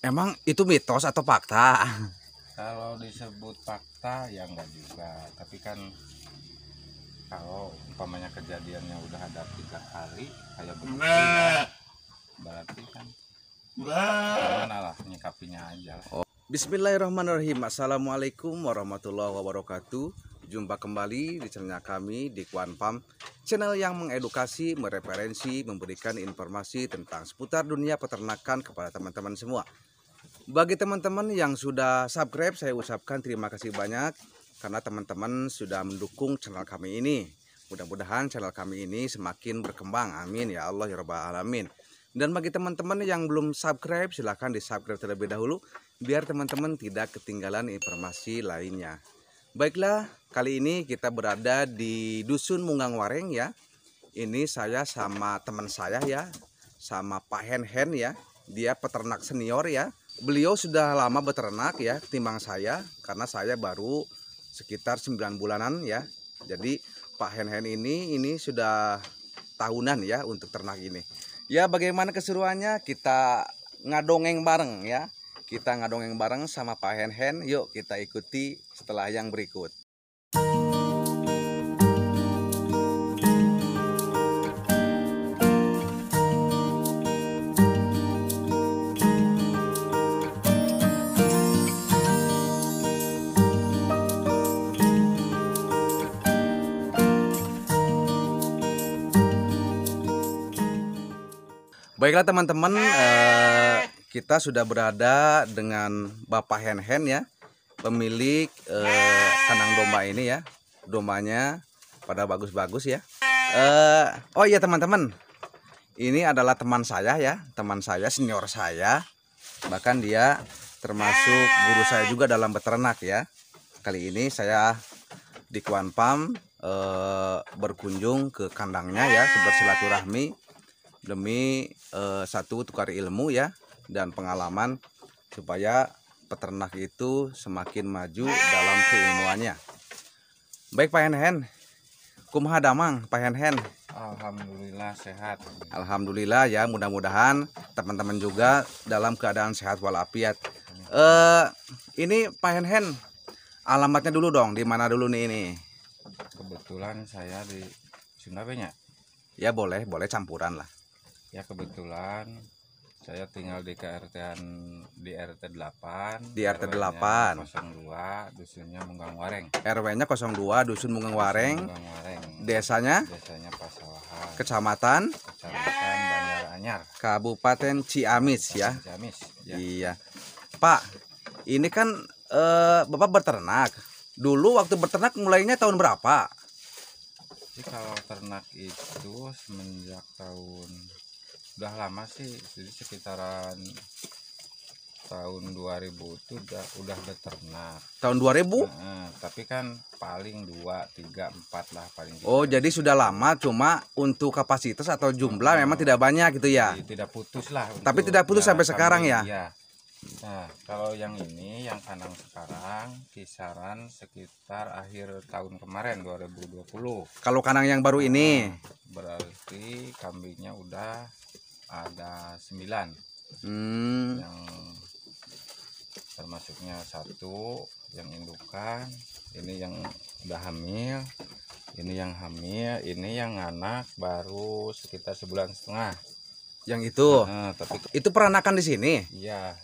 Emang itu mitos atau fakta? Kalau disebut fakta ya enggak juga, tapi kan kalau umpamanya kejadiannya udah ada tiga kali kayak begitu nah. Kan. berarti kan gimana lah nyikapinya aja Oh. Bismillahirrahmanirrahim Assalamualaikum warahmatullahi wabarakatuh Jumpa kembali di channel kami di Kwan Pam Channel yang mengedukasi, mereferensi, memberikan informasi tentang seputar dunia peternakan kepada teman-teman semua bagi teman-teman yang sudah subscribe, saya ucapkan terima kasih banyak karena teman-teman sudah mendukung channel kami ini. Mudah-mudahan channel kami ini semakin berkembang. Amin ya Allah ya Rabbal Alamin. Dan bagi teman-teman yang belum subscribe, silahkan di-subscribe terlebih dahulu biar teman-teman tidak ketinggalan informasi lainnya. Baiklah, kali ini kita berada di Dusun Munggang Wareng ya. Ini saya sama teman saya ya, sama Pak Hen Hen ya. Dia peternak senior ya beliau sudah lama beternak ya timbang saya karena saya baru sekitar 9 bulanan ya. Jadi Pak Hen Hen ini ini sudah tahunan ya untuk ternak ini. Ya bagaimana keseruannya kita ngadongeng bareng ya. Kita ngadongeng bareng sama Pak Hen Hen. Yuk kita ikuti setelah yang berikut. Baiklah teman-teman, eh. eh, kita sudah berada dengan Bapak Hen Hen ya, pemilik eh, kandang domba ini ya. Dombanya pada bagus-bagus ya. Eh, oh iya teman-teman, ini adalah teman saya ya, teman saya, senior saya. Bahkan dia termasuk eh. guru saya juga dalam beternak ya. Kali ini saya di Pam eh, berkunjung ke kandangnya ya, bersilaturahmi demi uh, satu tukar ilmu ya dan pengalaman supaya peternak itu semakin maju dalam keilmuannya. Baik Pak Henhen, kumaha damang Pak Henhen? Alhamdulillah sehat. Alhamdulillah ya, mudah-mudahan teman-teman juga dalam keadaan sehat walafiat. Eh ini Pak Henhen, alamatnya dulu dong, di mana dulu nih ini? Kebetulan saya di Sunda Ya boleh, boleh campuran lah ya kebetulan saya tinggal di KRT di RT 8 di RT 8 02 dusunnya Munggang Wareng RW-nya 02 dusun Munggang Wareng, Munggang Wareng. desanya desanya Pasawahan kecamatan kecamatan Bandar Anyar Kabupaten Ciamis ya Ciamis ya. iya Pak ini kan eh, Bapak beternak dulu waktu beternak mulainya tahun berapa jadi kalau ternak itu semenjak tahun udah lama sih jadi sekitaran tahun 2000 itu udah udah beternak tahun 2000 nah, tapi kan paling dua tiga empat lah paling tiga. Gitu. oh jadi sudah lama cuma untuk kapasitas atau jumlah hmm. memang tidak banyak gitu ya jadi, tidak putus lah tapi tidak putus ya, sampai sekarang ya iya. nah kalau yang ini yang kandang sekarang kisaran sekitar akhir tahun kemarin 2020 kalau kandang yang baru ini nah, berarti kambingnya udah ada sembilan hmm. yang termasuknya satu yang indukan ini yang udah hamil ini yang hamil ini yang anak baru sekitar sebulan setengah yang itu nah, tapi itu peranakan di sini iya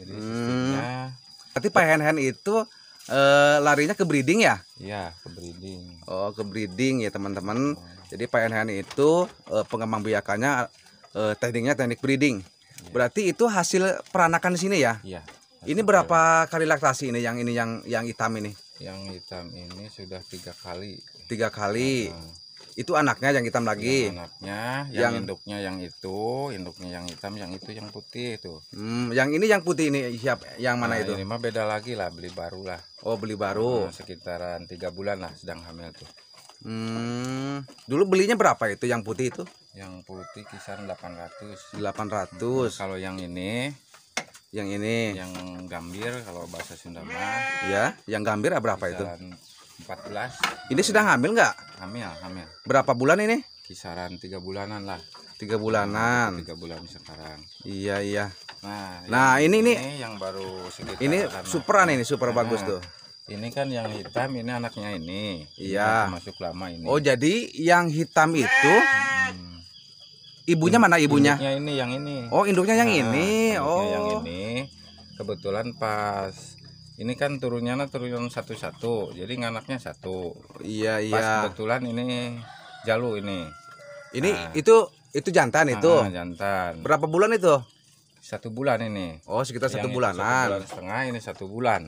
jadi hmm. sistemnya tapi Pak hen itu e, larinya ke breeding ya iya ke breeding oh ke breeding ya teman-teman oh. jadi Pak hen itu e, pengembang biakannya uh, tekniknya teknik breeding. Ya. Berarti itu hasil peranakan di sini ya? Iya. Ini berapa kali laktasi ini yang ini yang yang hitam ini? Yang hitam ini sudah tiga kali. Tiga kali. Nah, itu anaknya yang hitam lagi. Yang anaknya, yang, yang induknya yang itu, induknya yang hitam, yang itu yang putih itu. Hmm, yang ini yang putih ini siap yang mana nah, itu? Ini mah beda lagi lah, beli baru lah. Oh, beli baru. Nah, sekitaran tiga bulan lah sedang hamil tuh. Hmm, dulu belinya berapa itu yang putih itu? Yang putih kisaran 800. 800. Hmm, kalau yang ini yang ini yang gambir kalau bahasa Sunda ya yang gambir berapa itu? itu 14 ini sudah hamil nggak hamil hamil berapa bulan ini kisaran tiga bulanan lah tiga bulanan tiga bulan sekarang iya iya nah nah ini ini, yang baru sekitar ini superan ini super nah, bagus nah. tuh ini kan yang hitam ini anaknya ini. Iya. Masuk lama ini. Oh, jadi yang hitam itu hmm. ibunya mana ibunya? Induknya ini yang ini. Oh, induknya yang nah, ini. oh. Yang ini kebetulan pas ini kan turunnya na turun satu-satu. Jadi anaknya satu. Iya, iya. Pas kebetulan ini jalu ini. Ini nah. itu itu jantan itu. jantan. Berapa bulan itu? Satu bulan ini. Oh, sekitar satu bulanan. Satu bulan setengah ini satu bulan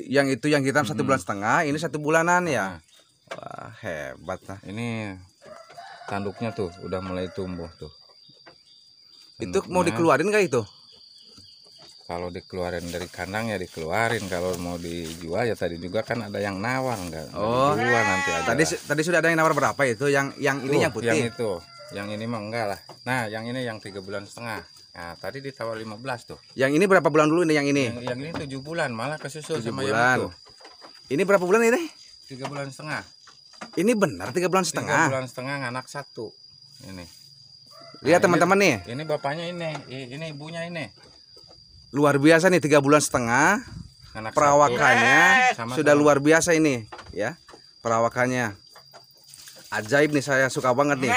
yang itu yang hitam satu bulan setengah ini satu bulanan ya wah hebat nah ini tanduknya tuh udah mulai tumbuh tuh itu mau dikeluarin kayak itu kalau dikeluarin dari kandang ya dikeluarin kalau mau dijual ya tadi juga kan ada yang nawar enggak oh dijual nanti ada tadi lah. tadi sudah ada yang nawar berapa itu yang yang tuh, yang putih yang itu yang ini mah enggak lah nah yang ini yang tiga bulan setengah Nah, tadi ditawar 15 tuh. Yang ini berapa bulan dulu ini yang ini? Yang, yang ini 7 bulan, malah kesusul susu sama bulan. yang itu. Ini berapa bulan ini? 3 bulan setengah. Ini benar 3 bulan setengah. 3 bulan setengah anak satu. Ini. Lihat teman nah, teman-teman nih. Ini bapaknya ini, ini ibunya ini. Luar biasa nih 3 bulan setengah. Anak perawakannya Sama sudah sama. luar biasa ini, ya. Perawakannya. Ajaib nih saya suka banget nih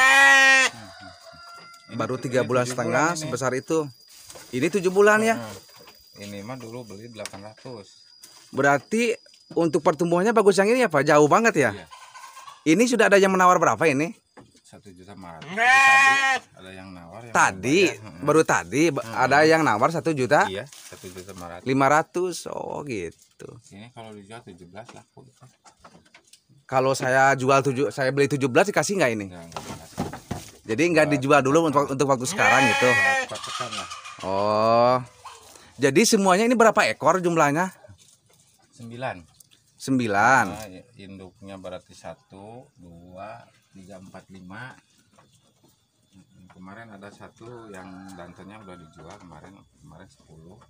baru tiga bulan setengah ini. sebesar itu ini tujuh bulan ya ini mah dulu beli 800 berarti untuk pertumbuhannya bagus yang ini ya pak jauh banget ya iya. ini sudah ada yang menawar berapa ini satu juta tadi, ada yang nawar yang tadi baru tadi hmm. ada yang nawar satu juta iya satu juta lima ratus oh gitu ini kalau dijual tujuh belas lah. kalau saya jual tujuh saya beli tujuh belas dikasih nggak ini enggak. Jadi nggak dijual dulu untuk untuk waktu sekarang gitu. Oh. Jadi semuanya ini berapa ekor jumlahnya? Sembilan. Sembilan. Nah, induknya berarti satu, dua, tiga, empat, lima. Kemarin ada satu yang dantonnya udah dijual kemarin kemarin sepuluh.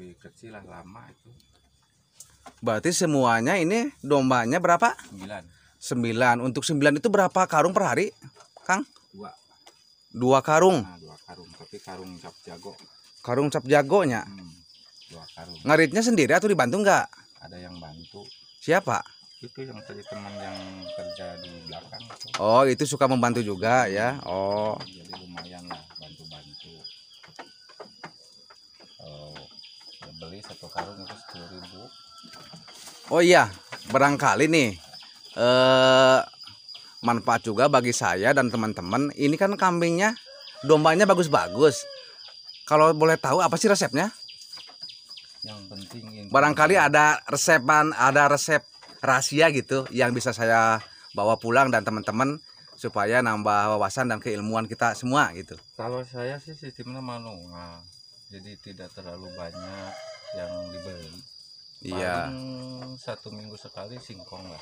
Lebih kecil lah lama itu. Berarti semuanya ini dombanya berapa? Sembilan. Sembilan. Untuk sembilan itu berapa karung per hari, Kang? dua dua karung nah, dua karung tapi karung cap jago karung cap jagonya hmm, dua karung ngaritnya sendiri atau dibantu nggak ada yang bantu siapa itu yang tadi teman yang kerja di belakang oh itu suka membantu juga ya oh jadi lumayan lah bantu bantu oh, beli satu karung itu sepuluh ribu oh iya barangkali nih eh manfaat juga bagi saya dan teman-teman. Ini kan kambingnya, dombanya bagus-bagus. Kalau boleh tahu apa sih resepnya? Yang penting ini barangkali ada resepan, ada resep rahasia gitu yang bisa saya bawa pulang dan teman-teman supaya nambah wawasan dan keilmuan kita semua gitu. Kalau saya sih sistemnya manual, jadi tidak terlalu banyak yang dibeli. Iya. Paling satu minggu sekali singkong lah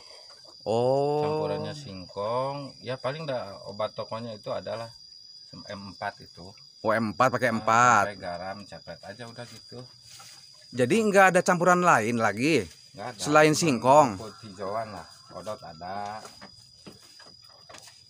oh campurannya singkong ya paling dah obat tokonya itu adalah M4 itu oh M4 pakai ah, M4 garam cepet aja udah gitu jadi nggak ada campuran lain lagi ada. selain singkong hijauan lah odot ada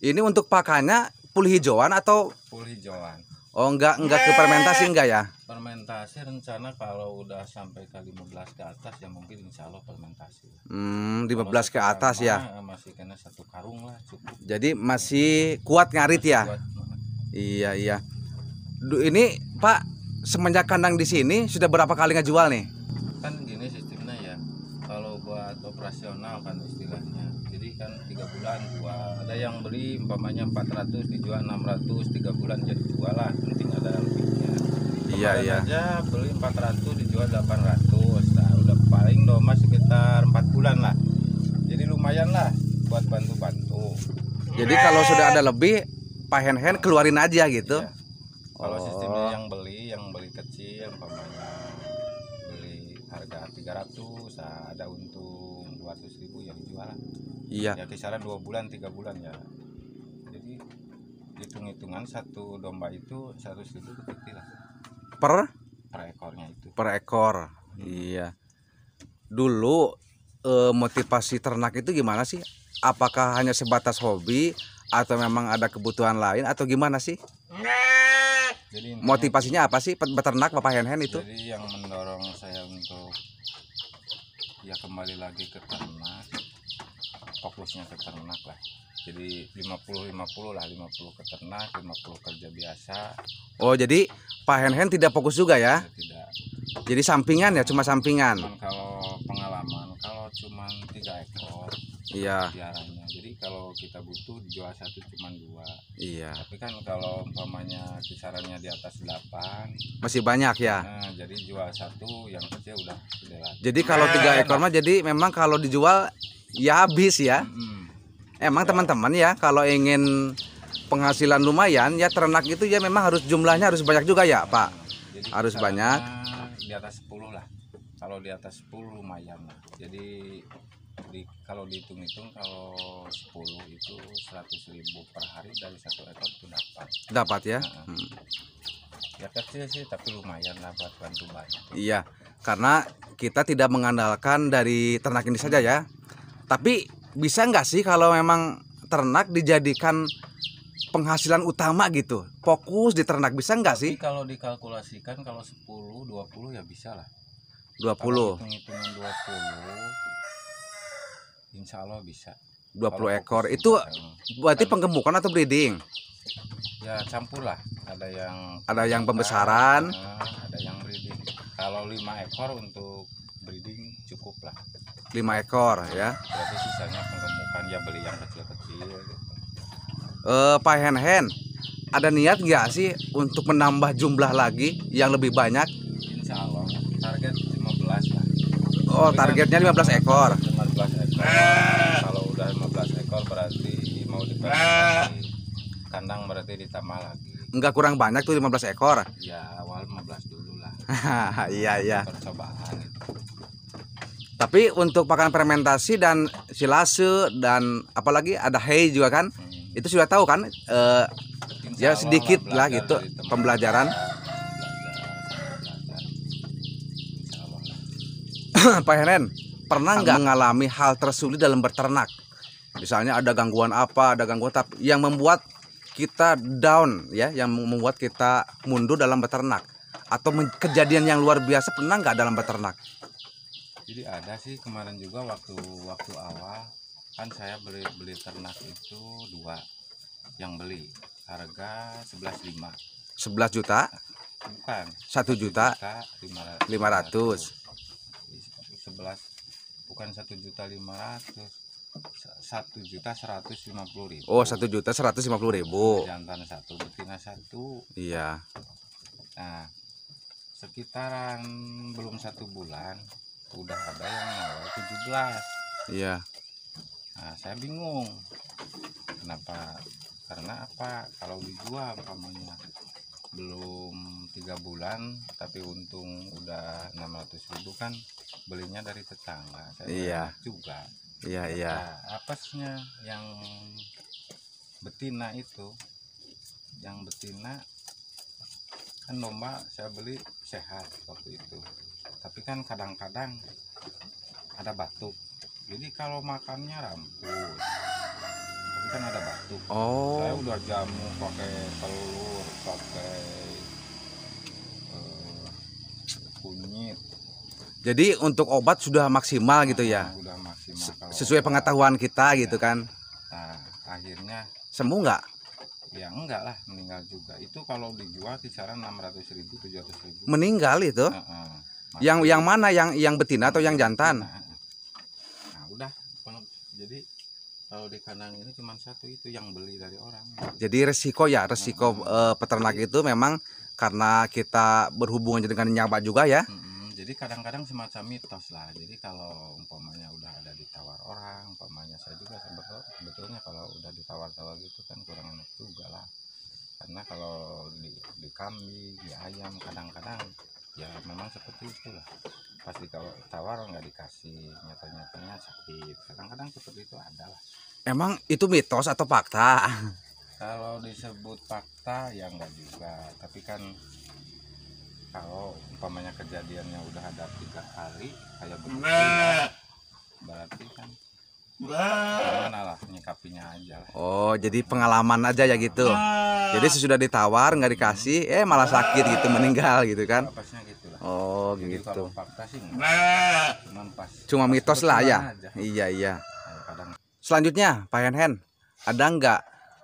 ini untuk pakannya pul hijauan atau pul hijauan Oh enggak enggak ke fermentasi eh. enggak ya? Fermentasi rencana kalau udah sampai ke 15 ke atas ya mungkin insya Allah fermentasi. Hmm 15 kalau ke atas ya? Eh, masih kena satu karung lah cukup. Jadi masih kuat ngarit ya? masih ya? Kuat. Iya iya. Duh, ini Pak semenjak kandang di sini sudah berapa kali ngejual nih? Kan gini sistemnya ya. Kalau buat operasional kan istilahnya kan tiga bulan jual ada yang beli umpamanya 400 dijual 600 tiga bulan jadi jual lah penting ada lebihnya iya iya aja beli 400 dijual 800 nah udah paling doma sekitar empat bulan lah jadi lumayan lah buat bantu-bantu jadi kalau sudah ada lebih Pak Hen Hen keluarin aja gitu iya. kalau oh. iya ya kisaran dua bulan tiga bulan ya jadi hitung-hitungan satu domba itu seratus ribu lah. per per ekornya itu per ekor hmm. iya dulu eh, motivasi ternak itu gimana sih apakah hanya sebatas hobi atau memang ada kebutuhan lain atau gimana sih jadi motivasinya apa sih peternak bapak hen hen itu jadi yang mendorong saya untuk ya kembali lagi ke ternak fokusnya ke ternak lah jadi 50 50 lah 50 ke ternak 50 kerja biasa oh jadi Pak Hen Hen tidak fokus juga ya tidak jadi sampingan ya cuma sampingan cuman kalau pengalaman kalau cuma tiga ekor iya biaranya. jadi kalau kita butuh jual satu cuma dua iya tapi kan kalau umpamanya kisarannya di atas delapan masih banyak ya nah, jadi jual satu yang kecil udah jadi kalau tiga nah, ekor mah nah. jadi memang kalau dijual ya habis ya. Hmm. Emang ya. teman-teman ya. ya kalau ingin penghasilan lumayan ya ternak itu ya memang harus jumlahnya harus banyak juga ya, Pak. Jadi harus banyak. Di atas 10 lah. Kalau di atas 10 lumayan lah. Jadi di, kalau dihitung-hitung kalau 10 itu 100 ribu per hari dari satu ekor itu dapat dapat ya hmm. ya kecil sih tapi lumayan lah buat bantu banyak iya karena kita tidak mengandalkan dari ternak ini saja ya tapi bisa nggak sih kalau memang ternak dijadikan penghasilan utama gitu fokus di ternak bisa nggak sih kalau dikalkulasikan kalau 10 20 ya bisa lah 20 Hitungan hitung 20 insya Allah bisa 20 kalau ekor itu berarti penggemukan atau breeding ya campur lah ada yang ada yang pembesaran ada yang breeding kalau 5 ekor untuk breeding cukup lah. 5 ekor ya. Berarti sisanya pengemukan ya beli yang kecil-kecil. Gitu. Eh, Pak Hen Hen, ada niat nggak sih untuk menambah jumlah lagi yang lebih banyak? Insya Allah, target 15 lah. Oh, kan targetnya lima 15 ekor. 15 ekor. Kalau udah 15 ekor berarti mau diperbaiki kandang berarti ditambah lagi. Enggak kurang banyak tuh 15 ekor. Ya, awal 15 dulu lah. iya, iya. Percobaan. Tapi untuk pakan fermentasi dan silase dan apalagi ada hay juga kan, hmm. itu sudah tahu kan? E, ya sedikit lah, lah gitu pembelajaran. Pak Heren, pernah nggak mengalami hal tersulit dalam berternak? Misalnya ada gangguan apa, ada gangguan tapi yang membuat kita down ya, yang membuat kita mundur dalam beternak atau kejadian yang luar biasa pernah nggak dalam beternak? jadi ada sih kemarin juga waktu waktu awal kan saya beli beli ternak itu dua yang beli harga sebelas lima sebelas juta bukan satu juta lima ratus sebelas bukan satu juta lima ratus satu juta seratus lima puluh ribu oh satu juta seratus lima puluh ribu jantan satu betina satu iya nah sekitaran belum satu bulan udah ada yang 17 iya nah saya bingung kenapa karena apa kalau di gua umpamanya belum tiga bulan tapi untung udah 600 ribu kan belinya dari tetangga saya iya juga iya iya nah, apesnya yang betina itu yang betina kan domba saya beli sehat waktu itu tapi kan kadang-kadang ada batuk jadi kalau makannya rambut tapi kan ada batuk oh. saya udah jamu pakai telur pakai uh, kunyit jadi untuk obat sudah maksimal nah, gitu ya sudah maksimal sesuai obat. pengetahuan kita ya. gitu kan nah akhirnya sembuh nggak ya enggak lah meninggal juga itu kalau dijual kisaran enam ratus ribu ratus ribu meninggal itu uh uh yang yang mana yang yang betina atau yang jantan? Nah, nah, nah. nah udah jadi kalau di kandang ini cuma satu itu yang beli dari orang. Jadi resiko ya, resiko nah, eh, peternak itu memang karena kita berhubungan dengan nyampak juga ya. Hmm, jadi kadang-kadang semacam mitos lah. Jadi kalau umpamanya udah ada ditawar orang, umpamanya saya juga sebetulnya kalau udah ditawar-tawar gitu kan kurang enak juga lah. Karena kalau di, di kambing, di ayam kadang-kadang ya memang seperti itulah pasti kalau tawar nggak dikasih nyata-nyatanya sakit kadang-kadang seperti itu adalah emang itu mitos atau fakta kalau disebut fakta ya nggak juga tapi kan kalau umpamanya kejadiannya udah ada tiga kali kayak begitu berarti kan mana lah nyikapinya aja lah. oh jadi pengalaman aja ya gitu jadi iya. sesudah ditawar nggak dikasih hmm. eh malah sakit gitu meninggal gitu kan oh gitu nah. cuma, mitos lah ya iya iya nah, selanjutnya Pak Hen, ada nggak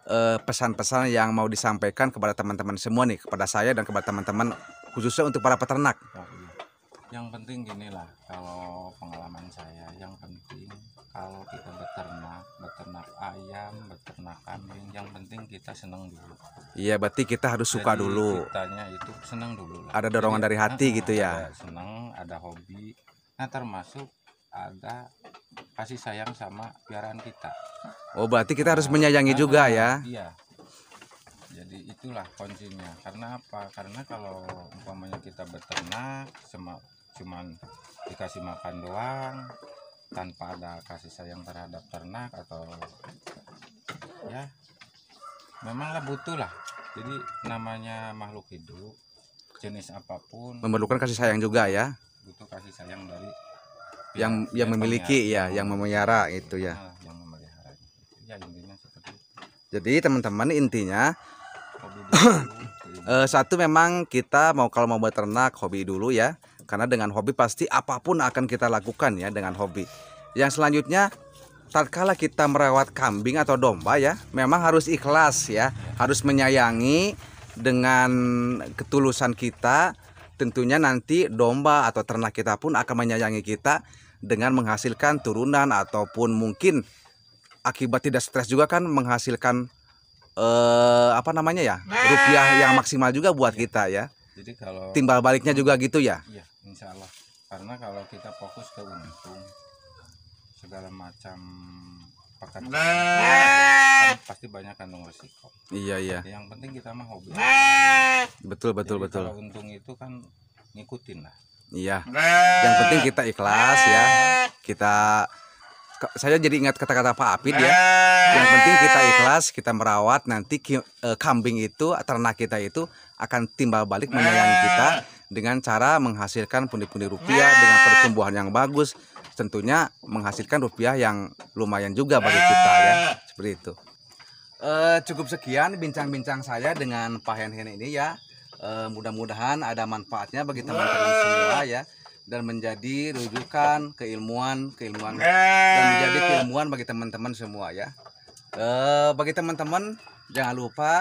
eh, pesan-pesan yang mau disampaikan kepada teman-teman semua nih kepada saya dan kepada teman-teman khususnya untuk para peternak oh, iya. yang penting gini kalau pengalaman saya yang penting kalau kita beternak beternak ayam beternak kambing yang penting kita seneng dulu iya berarti kita harus Jadi suka dulu Katanya itu seneng dulu lah. ada dorongan Jadi, dari hati eh, gitu ya ada seneng ada hobi nah termasuk ada kasih sayang sama piaraan kita oh berarti kita nah, harus menyayangi nah, juga ya iya jadi itulah kuncinya karena apa karena kalau umpamanya kita beternak cuma cuman dikasih makan doang tanpa ada kasih sayang terhadap ternak atau ya memanglah butuh lah jadi namanya makhluk hidup jenis apapun memerlukan kasih sayang juga ya butuh kasih sayang dari yang yang memiliki ya yang memelihara itu ya ah, yang memelihara ya intinya seperti itu. jadi teman-teman intinya dulu, eh, satu memang kita mau kalau mau buat ternak hobi dulu ya karena dengan hobi pasti apapun akan kita lakukan ya dengan hobi. Yang selanjutnya tatkala kita merawat kambing atau domba ya, memang harus ikhlas ya, harus menyayangi dengan ketulusan kita. Tentunya nanti domba atau ternak kita pun akan menyayangi kita dengan menghasilkan turunan ataupun mungkin akibat tidak stres juga kan menghasilkan eh, apa namanya ya nah. rupiah yang maksimal juga buat kita ya jadi kalau timbal baliknya juga iya, gitu ya iya insya Allah karena kalau kita fokus ke untung segala macam pekerjaan nah. Kan pasti banyak kandung resiko iya iya yang penting kita mah hobi nah. betul betul jadi betul kalau untung itu kan ngikutin lah iya nah. yang penting kita ikhlas ya nah. kita saya jadi ingat kata-kata Pak Apit ya. Nah. Yang penting kita ikhlas, kita merawat nanti e, kambing itu ternak kita itu akan timbal balik nah. menyayangi kita dengan cara menghasilkan pundi-pundi rupiah nah. dengan pertumbuhan yang bagus, tentunya menghasilkan rupiah yang lumayan juga bagi kita ya. Seperti itu. Uh, cukup sekian bincang-bincang saya dengan Pak Hen ini ya. Uh, mudah-mudahan ada manfaatnya bagi teman-teman semua ya dan menjadi rujukan keilmuan keilmuan dan menjadi keilmuan bagi teman-teman semua ya e, bagi teman-teman jangan lupa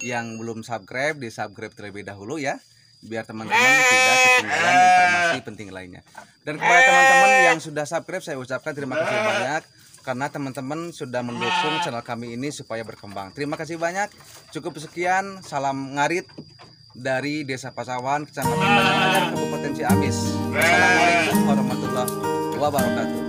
yang belum subscribe di subscribe terlebih dahulu ya biar teman-teman tidak ketinggalan informasi penting lainnya dan kepada teman-teman yang sudah subscribe saya ucapkan terima kasih banyak karena teman-teman sudah mendukung channel kami ini supaya berkembang terima kasih banyak cukup sekian salam ngarit dari Desa Pasawan, Kecamatan Banjar, Kabupaten Ciamis. Assalamualaikum warahmatullahi wabarakatuh.